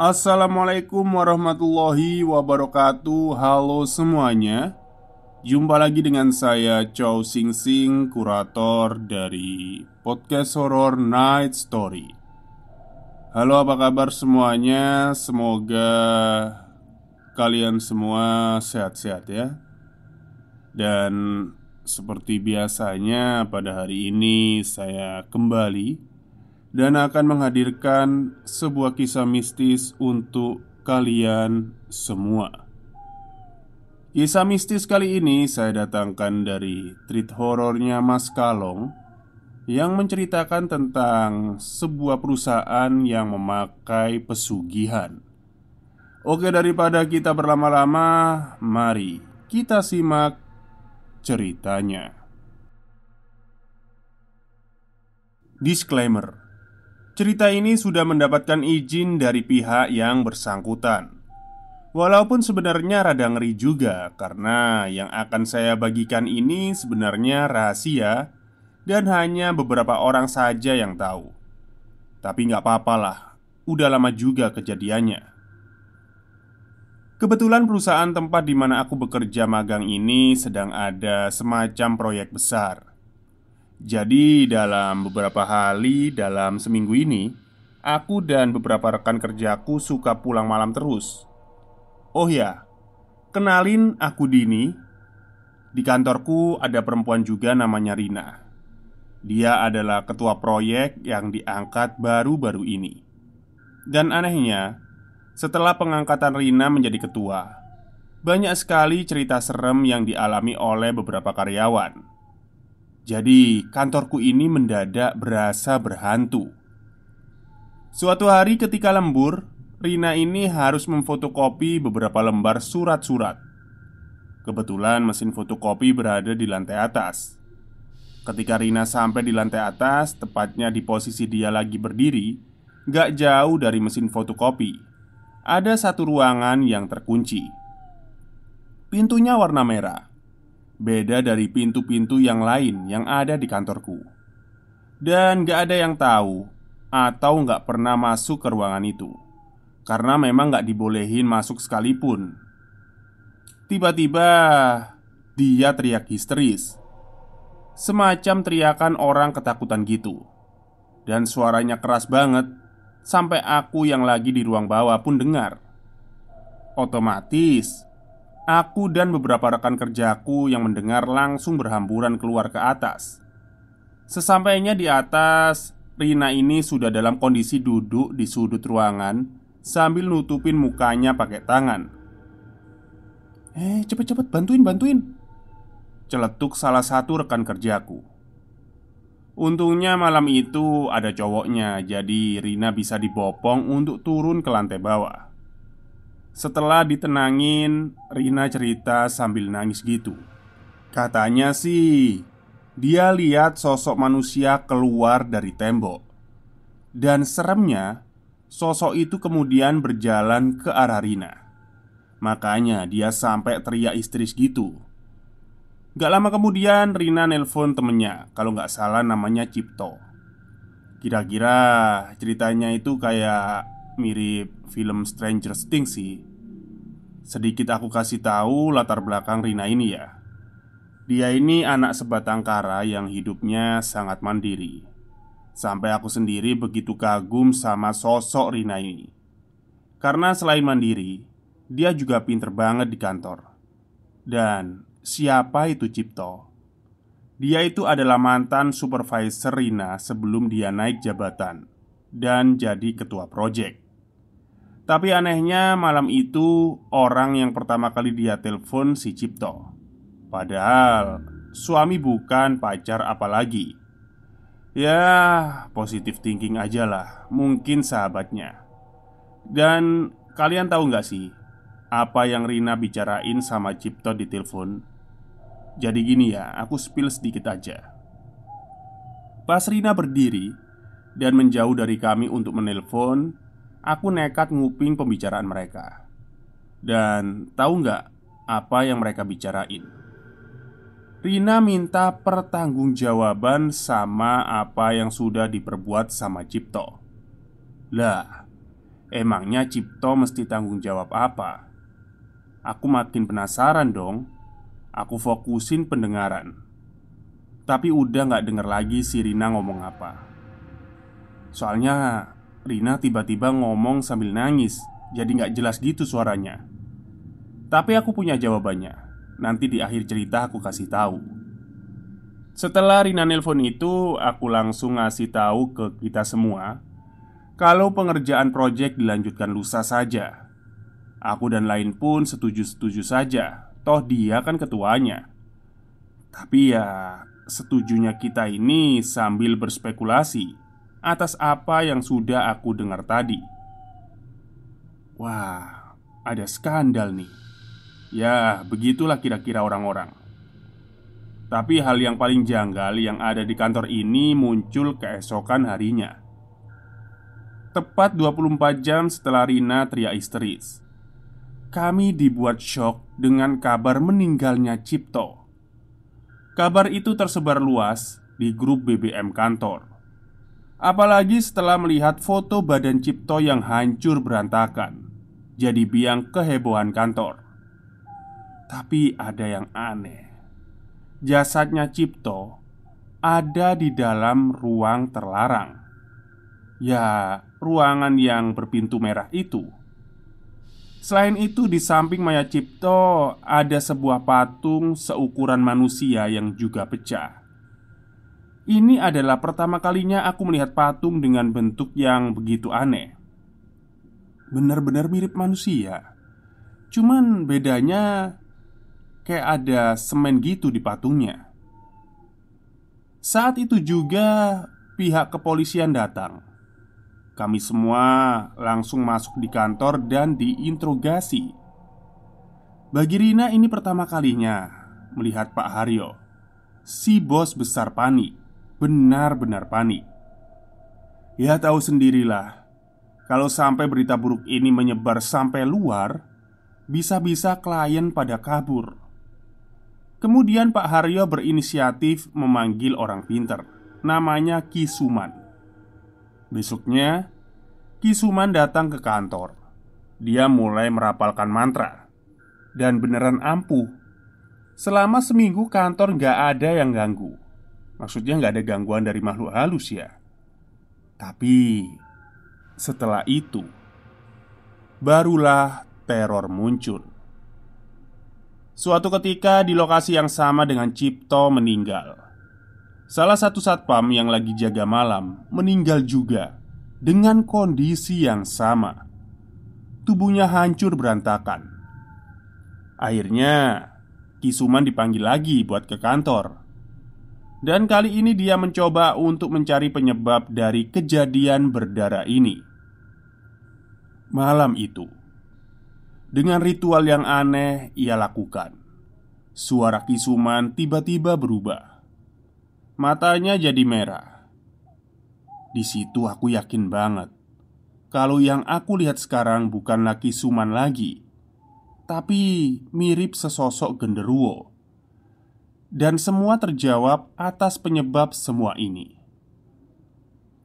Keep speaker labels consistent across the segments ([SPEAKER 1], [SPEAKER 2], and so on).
[SPEAKER 1] Assalamualaikum warahmatullahi wabarakatuh Halo semuanya Jumpa lagi dengan saya Chow Sing Sing Kurator dari Podcast Horror Night Story Halo apa kabar semuanya Semoga kalian semua sehat-sehat ya Dan seperti biasanya pada hari ini saya kembali dan akan menghadirkan sebuah kisah mistis untuk kalian semua. Kisah mistis kali ini saya datangkan dari treat horornya Mas Kalong yang menceritakan tentang sebuah perusahaan yang memakai pesugihan. Oke, daripada kita berlama-lama, mari kita simak ceritanya. Disclaimer Cerita ini sudah mendapatkan izin dari pihak yang bersangkutan. Walaupun sebenarnya rada ngeri juga, karena yang akan saya bagikan ini sebenarnya rahasia dan hanya beberapa orang saja yang tahu. Tapi nggak apa lah, udah lama juga kejadiannya. Kebetulan perusahaan tempat di mana aku bekerja magang ini sedang ada semacam proyek besar jadi, dalam beberapa hari dalam seminggu ini, aku dan beberapa rekan kerjaku suka pulang malam terus. Oh ya, kenalin aku Dini. Di kantorku ada perempuan juga namanya Rina. Dia adalah ketua proyek yang diangkat baru-baru ini. Dan anehnya, setelah pengangkatan Rina menjadi ketua, banyak sekali cerita serem yang dialami oleh beberapa karyawan jadi, kantorku ini mendadak berasa berhantu. Suatu hari, ketika lembur, Rina ini harus memfotokopi beberapa lembar surat-surat. Kebetulan, mesin fotokopi berada di lantai atas. Ketika Rina sampai di lantai atas, tepatnya di posisi dia lagi berdiri, gak jauh dari mesin fotokopi, ada satu ruangan yang terkunci. Pintunya warna merah Beda dari pintu-pintu yang lain yang ada di kantorku Dan gak ada yang tahu Atau gak pernah masuk ke ruangan itu Karena memang gak dibolehin masuk sekalipun Tiba-tiba dia teriak histeris Semacam teriakan orang ketakutan gitu Dan suaranya keras banget Sampai aku yang lagi di ruang bawah pun dengar Otomatis Aku dan beberapa rekan kerjaku yang mendengar langsung berhamburan keluar ke atas. Sesampainya di atas, Rina ini sudah dalam kondisi duduk di sudut ruangan sambil nutupin mukanya pakai tangan. "Eh, cepet-cepet bantuin, bantuin!" celetuk salah satu rekan kerjaku. Untungnya malam itu ada cowoknya, jadi Rina bisa dibopong untuk turun ke lantai bawah. Setelah ditenangin, Rina cerita sambil nangis gitu. Katanya sih, dia lihat sosok manusia keluar dari tembok, dan seremnya, sosok itu kemudian berjalan ke arah Rina. Makanya, dia sampai teriak histeris gitu. Gak lama kemudian, Rina nelpon temennya. Kalau nggak salah, namanya Cipto. Kira-kira ceritanya itu kayak mirip film Stranger Things sih Sedikit aku kasih tahu latar belakang Rina ini ya. Dia ini anak sebatang kara yang hidupnya sangat mandiri. Sampai aku sendiri begitu kagum sama sosok Rina ini. Karena selain mandiri, dia juga pinter banget di kantor. Dan siapa itu Cipto? Dia itu adalah mantan supervisor Rina sebelum dia naik jabatan dan jadi ketua proyek. Tapi anehnya malam itu orang yang pertama kali dia telepon si Cipto Padahal suami bukan pacar apalagi Ya positif thinking aja lah Mungkin sahabatnya Dan kalian tahu gak sih Apa yang Rina bicarain sama Cipto di telepon? Jadi gini ya, aku spill sedikit aja Pas Rina berdiri dan menjauh dari kami untuk menelpon Aku nekat nguping pembicaraan mereka Dan tahu nggak apa yang mereka bicarain? Rina minta pertanggungjawaban sama apa yang sudah diperbuat sama Cipto Lah, emangnya Cipto mesti tanggung jawab apa? Aku makin penasaran dong Aku fokusin pendengaran Tapi udah nggak denger lagi si Rina ngomong apa Soalnya Rina tiba-tiba ngomong sambil nangis Jadi nggak jelas gitu suaranya Tapi aku punya jawabannya Nanti di akhir cerita aku kasih tahu Setelah Rina nelpon itu Aku langsung ngasih tahu ke kita semua Kalau pengerjaan proyek dilanjutkan lusa saja Aku dan lain pun setuju-setuju saja Toh dia kan ketuanya Tapi ya setujunya kita ini sambil berspekulasi atas apa yang sudah aku dengar tadi. Wah, ada skandal nih. Ya, begitulah kira-kira orang-orang. Tapi hal yang paling janggal yang ada di kantor ini muncul keesokan harinya. Tepat 24 jam setelah Rina teriak histeris. Kami dibuat shock dengan kabar meninggalnya Cipto. Kabar itu tersebar luas di grup BBM kantor. Apalagi setelah melihat foto badan Cipto yang hancur berantakan Jadi biang kehebohan kantor Tapi ada yang aneh Jasadnya Cipto ada di dalam ruang terlarang Ya, ruangan yang berpintu merah itu Selain itu, di samping Maya Cipto ada sebuah patung seukuran manusia yang juga pecah. Ini adalah pertama kalinya aku melihat patung dengan bentuk yang begitu aneh. Benar-benar mirip manusia, cuman bedanya kayak ada semen gitu di patungnya. Saat itu juga pihak kepolisian datang. Kami semua langsung masuk di kantor dan diinterogasi. Bagi Rina, ini pertama kalinya melihat Pak Haryo, si bos besar panik benar-benar panik. Ya tahu sendirilah, kalau sampai berita buruk ini menyebar sampai luar, bisa-bisa klien pada kabur. Kemudian Pak Haryo berinisiatif memanggil orang pinter, namanya Kisuman. Besoknya, Kisuman datang ke kantor. Dia mulai merapalkan mantra dan beneran ampuh. Selama seminggu kantor gak ada yang ganggu Maksudnya nggak ada gangguan dari makhluk halus ya Tapi Setelah itu Barulah teror muncul Suatu ketika di lokasi yang sama dengan Cipto meninggal Salah satu satpam yang lagi jaga malam meninggal juga Dengan kondisi yang sama Tubuhnya hancur berantakan Akhirnya Kisuman dipanggil lagi buat ke kantor dan kali ini dia mencoba untuk mencari penyebab dari kejadian berdarah ini. Malam itu, dengan ritual yang aneh ia lakukan, suara Kisuman tiba-tiba berubah. Matanya jadi merah. Di situ aku yakin banget kalau yang aku lihat sekarang bukanlah Kisuman lagi, tapi mirip sesosok genderuwo dan semua terjawab atas penyebab semua ini.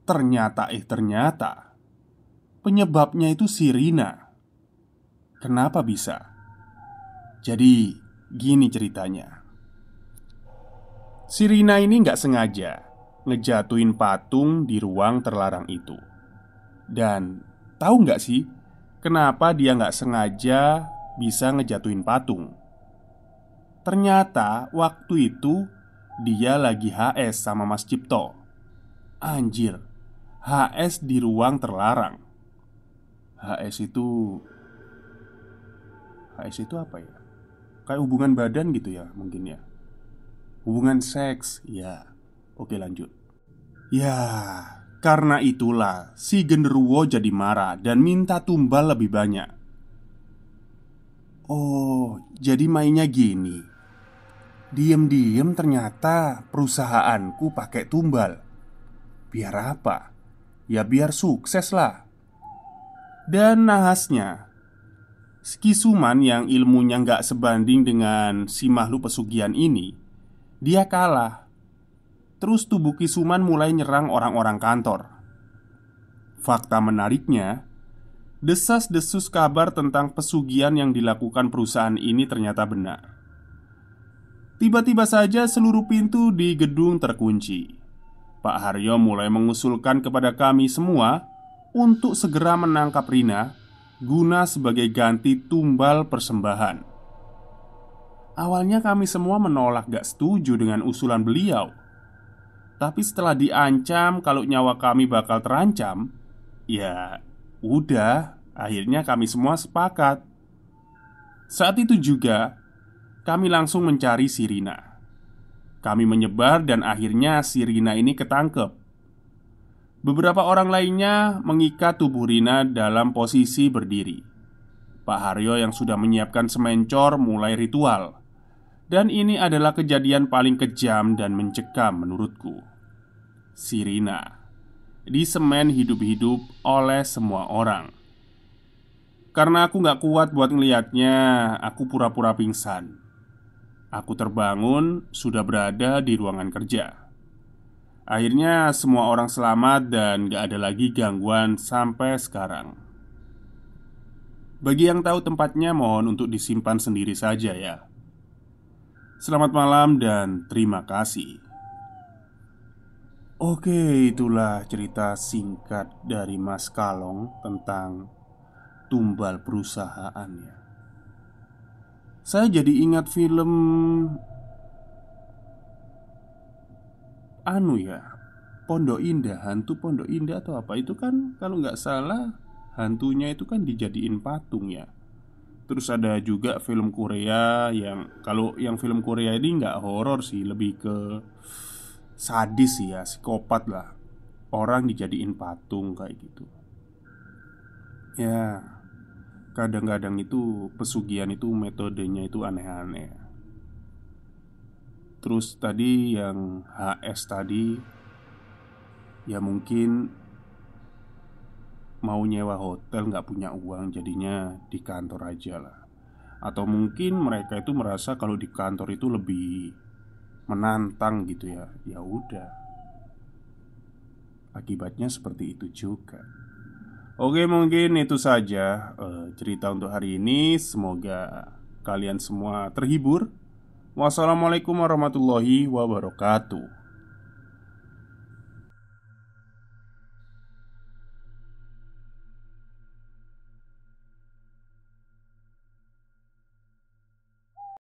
[SPEAKER 1] Ternyata, eh, ternyata penyebabnya itu Sirina. Kenapa bisa? Jadi, gini ceritanya: Sirina ini nggak sengaja ngejatuhin patung di ruang terlarang itu, dan tahu nggak sih kenapa dia nggak sengaja bisa ngejatuhin patung? Ternyata waktu itu dia lagi HS sama Mas Cipto Anjir HS di ruang terlarang HS itu HS itu apa ya? Kayak hubungan badan gitu ya mungkin ya Hubungan seks Ya Oke lanjut Ya karena itulah si genderuwo jadi marah dan minta tumbal lebih banyak Oh jadi mainnya gini Diem-diem ternyata perusahaanku pakai tumbal Biar apa? Ya biar sukses lah Dan nahasnya Skisuman yang ilmunya nggak sebanding dengan si makhluk pesugihan ini Dia kalah Terus tubuh Kisuman mulai nyerang orang-orang kantor Fakta menariknya Desas-desus kabar tentang pesugian yang dilakukan perusahaan ini ternyata benar Tiba-tiba saja seluruh pintu di gedung terkunci. Pak Haryo mulai mengusulkan kepada kami semua untuk segera menangkap Rina guna sebagai ganti tumbal persembahan. Awalnya kami semua menolak gak setuju dengan usulan beliau. Tapi setelah diancam kalau nyawa kami bakal terancam, ya udah, akhirnya kami semua sepakat. Saat itu juga kami langsung mencari Sirina. Kami menyebar, dan akhirnya Sirina ini ketangkep. Beberapa orang lainnya mengikat tubuh Rina dalam posisi berdiri. Pak Haryo yang sudah menyiapkan semen cor mulai ritual, dan ini adalah kejadian paling kejam dan mencekam menurutku. Sirina di semen hidup-hidup oleh semua orang. Karena aku nggak kuat buat ngelihatnya, aku pura-pura pingsan. Aku terbangun, sudah berada di ruangan kerja. Akhirnya, semua orang selamat dan gak ada lagi gangguan sampai sekarang. Bagi yang tahu tempatnya, mohon untuk disimpan sendiri saja ya. Selamat malam dan terima kasih. Oke, itulah cerita singkat dari Mas Kalong tentang tumbal perusahaannya. Saya jadi ingat film Anu ya Pondok Indah, hantu Pondok Indah atau apa itu kan Kalau nggak salah hantunya itu kan dijadiin patung ya Terus ada juga film Korea yang kalau yang film Korea ini nggak horor sih, lebih ke sadis ya, psikopat lah. Orang dijadiin patung kayak gitu. Ya, Kadang-kadang itu pesugihan itu metodenya itu aneh-aneh Terus tadi yang HS tadi Ya mungkin Mau nyewa hotel nggak punya uang jadinya di kantor aja lah Atau mungkin mereka itu merasa kalau di kantor itu lebih menantang gitu ya Ya udah Akibatnya seperti itu juga. Oke, mungkin itu saja uh, cerita untuk hari ini. Semoga kalian semua terhibur. Wassalamualaikum warahmatullahi wabarakatuh.